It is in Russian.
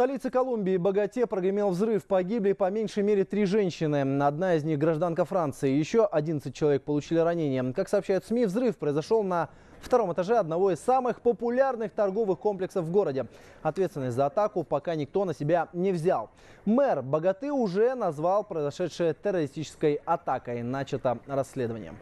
столице Колумбии, Богате, прогремел взрыв. Погибли по меньшей мере три женщины. Одна из них гражданка Франции. Еще 11 человек получили ранения. Как сообщают СМИ, взрыв произошел на втором этаже одного из самых популярных торговых комплексов в городе. Ответственность за атаку пока никто на себя не взял. Мэр Богаты уже назвал произошедшее террористической атакой. Начато расследование.